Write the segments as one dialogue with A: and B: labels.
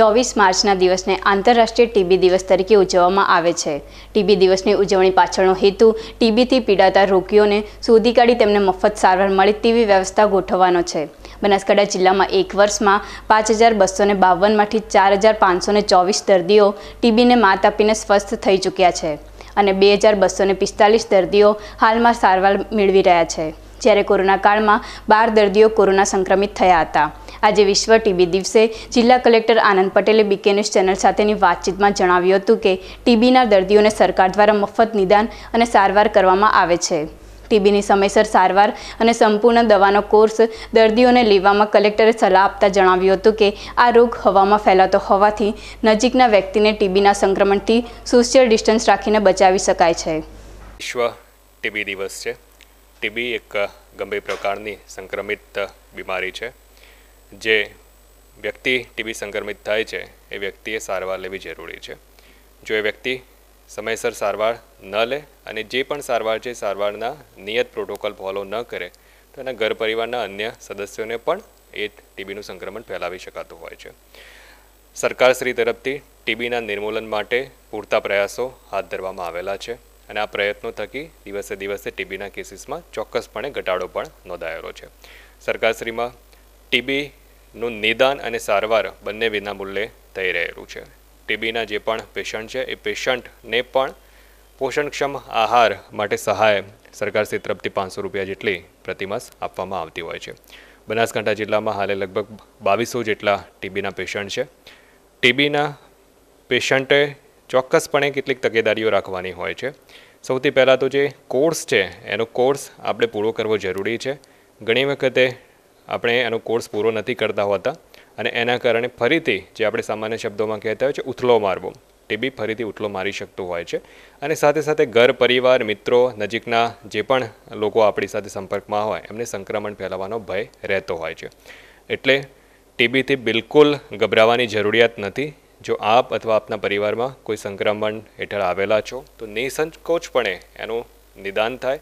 A: ચોવીસ માર્ચના દિવસને આંતરરાષ્ટ્રીય ટીબી દિવસ તરીકે ઉજવવામાં આવે છે ટીબી દિવસની ઉજવણી પાછળનો હેતુ ટીબીથી પીડાતા રોગીઓને શોધી કાઢી તેમને મફત સારવાર મળે તેવી વ્યવસ્થા ગોઠવવાનો છે બનાસકાંઠા જિલ્લામાં એક વર્ષમાં પાંચ હજાર બસોને બાવનમાંથી ચાર હજાર પાંચસોને ચોવીસ દર્દીઓ ટીબીને માત આપીને સ્વસ્થ થઈ ચૂક્યા છે અને બે હજાર બસોને પિસ્તાલીસ દર્દીઓ હાલમાં સારવાર મેળવી રહ્યા છે જ્યારે કોરોના કાળમાં બાર દર્દીઓ કોરોના સંક્રમિત થયા હતા આજે વિશ્વ ટીબી દિવસે જિલ્લા કલેક્ટર આનંદ પટેલે બીકે ચેનલ સાથેની વાતચીતમાં જણાવ્યું હતું કે ટીબીના દર્દીઓને સરકાર દ્વારા મફત નિદાન અને સારવાર કરવામાં આવે છે ટીબીની સમયસર સારવાર અને સંપૂર્ણ દવાનો કોર્સ દર્દીઓને લેવામાં કલેક્ટરે સલાહ આપતા જણાવ્યું હતું કે આ રોગ હવામાં ફેલાતો હોવાથી નજીકના વ્યક્તિને ટીબીના સંક્રમણથી સોશિયલ ડિસ્ટન્સ રાખીને બચાવી શકાય છે
B: વિશ્વ ટીબી દિવસ છે ટીબી એક ગંભીર પ્રકારની સંક્રમિત બીમારી છે જે વ્યક્તિ ટીબી સંક્રમિત થાય છે એ વ્યક્તિએ સારવાર લેવી જરૂરી છે જો એ વ્યક્તિ સમયસર સારવાર ન લે અને જે પણ સારવાર છે સારવારના નિયત પ્રોટોકોલ ફોલો ન કરે તો એના ઘર પરિવારના અન્ય સદસ્યોને પણ એ ટીબીનું સંક્રમણ ફેલાવી શકાતું હોય છે સરકારશ્રી તરફથી ટીબીના નિર્મૂલન માટે પૂરતા પ્રયાસો હાથ ધરવામાં આવેલા છે અને આ પ્રયત્નો થકી દિવસે દિવસે ટીબીના કેસીસમાં ચોક્કસપણે ઘટાડો પણ નોંધાયેલો છે સરકારશ્રીમાં ટીબી નું નિદાન અને સારવાર બંને વિનામૂલ્યે થઈ રહેલું છે ટીબીના જે પણ પેશન્ટ છે એ પેશન્ટને પણ પોષણક્ષમ આહાર માટે સહાય સરકારશ્રી તરફથી પાંચસો રૂપિયા જેટલી પ્રતિમાસ આપવામાં આવતી હોય છે બનાસકાંઠા જિલ્લામાં હાલે લગભગ બાવીસો જેટલા ટીબીના પેશન્ટ છે ટીબીના પેશન્ટે ચોક્કસપણે કેટલીક તકેદારીઓ રાખવાની હોય છે સૌથી પહેલાં તો જે કોર્સ છે એનો કોર્સ આપણે પૂરો કરવો જરૂરી છે ઘણી વખતે આપણે એનો કોર્સ પૂરો નથી કરતા હોતા અને એના કારણે ફરીથી જે આપણે સામાન્ય શબ્દોમાં કહેતા હોય છે ઉથલો મારવો ટીબી ફરીથી ઉથલો મારી શકતો હોય છે અને સાથે સાથે ઘર પરિવાર મિત્રો નજીકના જે પણ લોકો આપણી સાથે સંપર્કમાં હોય એમને સંક્રમણ ફેલાવાનો ભય રહેતો હોય છે એટલે ટીબીથી બિલકુલ ગભરાવાની જરૂરિયાત નથી જો આપ અથવા આપના પરિવારમાં કોઈ સંક્રમણ હેઠળ આવેલા છો તો નિસંકોચપણે એનું નિદાન થાય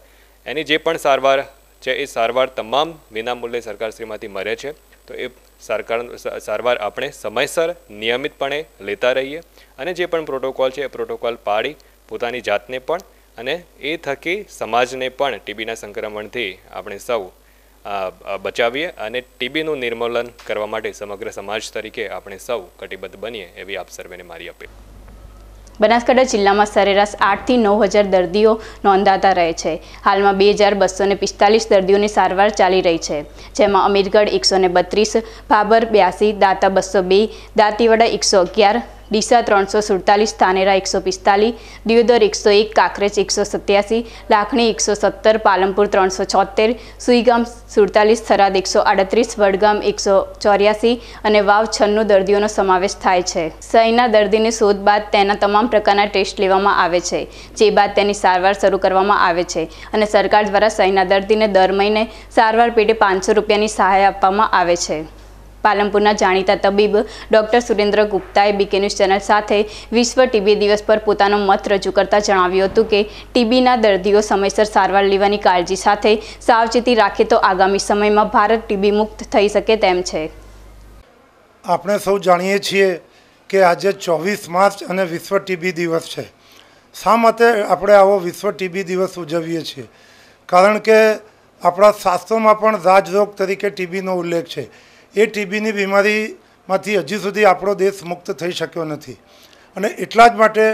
B: એની જે પણ સારવાર જે એ સારવાર તમામ વિનામૂલ્યે સરકારશ્રીમાંથી મળે છે તો એ સરકાર સારવાર આપણે સમયસર નિયમિતપણે લેતા રહીએ અને જે પણ પ્રોટોકોલ છે એ પ્રોટોકોલ પાળી પોતાની જાતને પણ અને એ થકી સમાજને પણ ટીબીના સંક્રમણથી આપણે સૌ બચાવીએ અને ટીબીનું નિર્મૂલન કરવા માટે સમગ્ર સમાજ તરીકે આપણે સૌ કટિબદ્ધ બનીએ એવી આપ સર્વેને મારી અપીલ
A: બનાસકાંઠા જિલ્લામાં સરેરાશ આઠથી નવ હજાર દર્દીઓ નોંધાતા રહે છે હાલમાં બે હજાર બસો ને પિસ્તાલીસ દર્દીઓની સારવાર ચાલી રહી છે જેમાં અમીરગઢ એકસો ને બત્રીસ ભાબર બ્યાસી દાંતા બસો બે દાંતીવાડા એકસો અગિયાર ડીસા ત્રણસો સુડતાલીસ થાનેરા એકસો પિસ્તાલીસ દિયોદર એકસો એક કાંકરેજ એકસો સત્યાસી લાખણી એકસો સત્તર પાલનપુર ત્રણસો છોતેર સુઈગામ સુડતાલીસ થરાદ એકસો આડત્રીસ વડગામ એકસો ચોર્યાસી અને વાવ છન્નું દર્દીઓનો સમાવેશ થાય છે સહીના દર્દીની શોધ બાદ તેના તમામ પ્રકારના ટેસ્ટ લેવામાં આવે છે જે બાદ તેની સારવાર શરૂ કરવામાં આવે છે અને સરકાર દ્વારા સહીના દર્દીને દર મહિને સારવાર પેટે પાંચસો રૂપિયાની સહાય આપવામાં આવે છે પાલનપુરના જાણીતા તબીબ ડોક્ટર સુરેન્દ્ર ગુપ્તાએ બીકે ન્યૂઝ ચેનલ સાથે વિશ્વ ટીબી દિવસ પર પોતાનો મત રજૂ કરતા જણાવ્યું હતું કે ટીબીના દર્દીઓ સમયસર સારવાર લેવાની કાળજી સાથે સાવચેતી રાખે તો આગામી સમયમાં ભારત ટીબી મુક્ત થઈ શકે તેમ છે
C: આપણે સૌ જાણીએ છીએ કે આજે ચોવીસ માર્ચ અને વિશ્વ ટીબી દિવસ છે શા માટે આપણે આવો વિશ્વ ટીબી દિવસ ઉજવીએ છીએ કારણ કે આપણા શાસ્ત્રોમાં પણ રાજરોગ તરીકે ટીબીનો ઉલ્લેખ છે એ ટીબીની બીમારીમાંથી હજી સુધી આપણો દેશ મુક્ત થઈ શક્યો નથી અને એટલા જ માટે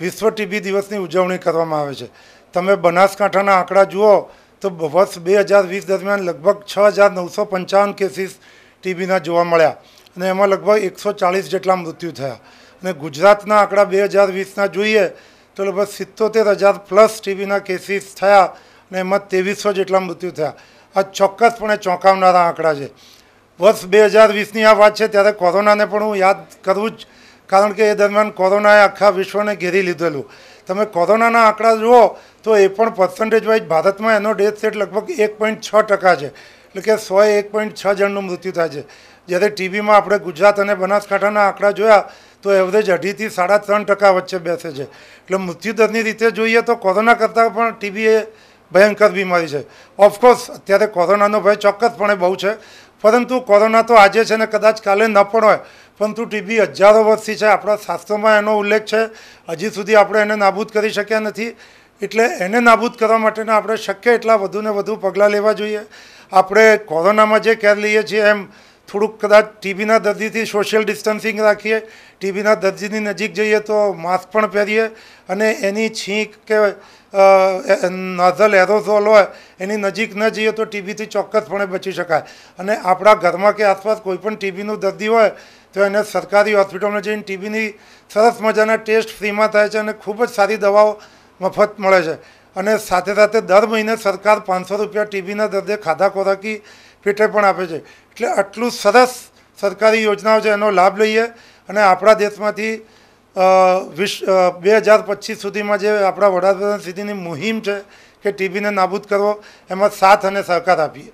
C: વિશ્વ ટીબી દિવસની ઉજવણી કરવામાં આવે છે તમે બનાસકાંઠાના આંકડા જુઓ તો વર્ષ બે હજાર વીસ દરમિયાન લગભગ છ હજાર નવસો પંચાવન કેસીસ ટીબીના જોવા મળ્યા અને એમાં લગભગ એકસો ચાલીસ જેટલા મૃત્યુ થયા અને ગુજરાતના આંકડા બે હજાર વીસના જોઈએ તો લગભગ સિત્તોતેર હજાર પ્લસ ટીબીના કેસીસ થયા અને એમાં ત્રેવીસો જેટલા મૃત્યુ થયા આ ચોક્કસપણે ચોંકાવનારા આંકડા છે વર્ષ બે હજાર વીસની આ વાત છે ત્યારે કોરોનાને પણ હું યાદ કરું જ કારણ કે એ દરમિયાન કોરોનાએ આખા વિશ્વને ઘેરી લીધેલું તમે કોરોનાના આંકડા જુઓ તો એ પણ પર્સન્ટેજ વાઇઝ ભારતમાં એનો ડેથ રેટ લગભગ એક પોઈન્ટ છ ટકા છે એટલે કે સો એક પોઈન્ટ છ જણનું મૃત્યુ થાય છે જ્યારે ટીબીમાં આપણે ગુજરાત અને બનાસકાંઠાના આંકડા જોયા તો એવરેજ અઢીથી સાડા ત્રણ ટકા વચ્ચે બેસે છે એટલે મૃત્યુદરની રીતે જોઈએ તો કોરોના કરતાં પણ ટીબી એ ભયંકર બીમારી છે ઓફકોર્સ અત્યારે કોરોનાનો ભય ચોક્કસપણે બહુ છે પરંતુ કોરોના તો આજે છે ને કદાચ કાલે ન પણ હોય પરંતુ ટીબી હજારો વર્ષથી છે આપણા શાસ્ત્રોમાં એનો ઉલ્લેખ છે હજી સુધી આપણે એને નાબૂદ કરી શક્યા નથી એટલે એને નાબૂદ કરવા માટેના આપણે શક્ય એટલા વધુને વધુ પગલાં લેવા જોઈએ આપણે કોરોનામાં જે કેર લઈએ છીએ એમ થોડુંક કદાચ ટીબીના દર્દીથી સોશિયલ ડિસ્ટન્સિંગ રાખીએ ટીબીના દર્દીની નજીક જઈએ તો માસ્ક પણ પહેરીએ અને એની છીંક કે નોઝલ એરોઝોલ હોય એની નજીક ન જઈએ તો ટીબીથી ચોક્કસપણે બચી શકાય અને આપણા ઘરમાં કે આસપાસ કોઈપણ ટીબીનું દર્દી હોય તો એને સરકારી હોસ્પિટલમાં જઈને ટીબીની સરસ મજાના ટેસ્ટ ફ્રીમાં થાય છે અને ખૂબ જ સારી દવાઓ મફત મળે છે અને સાથે સાથે દર મહિને સરકાર પાંચસો રૂપિયા ટીબીના દર્દે ખાધા ખોરાકી પેટે પણ આપે છે એટલે આટલું સરસ સરકારી યોજનાઓ છે એનો લાભ લઈએ અને આપણા દેશમાંથી વિશ બે હજાર પચીસ સુધીમાં જે આપણા વડાપ્રધાન સુધીની મુહિમ છે કે ટીબીને નાબૂદ કરવો એમાં સાથ અને સહકાર આપીએ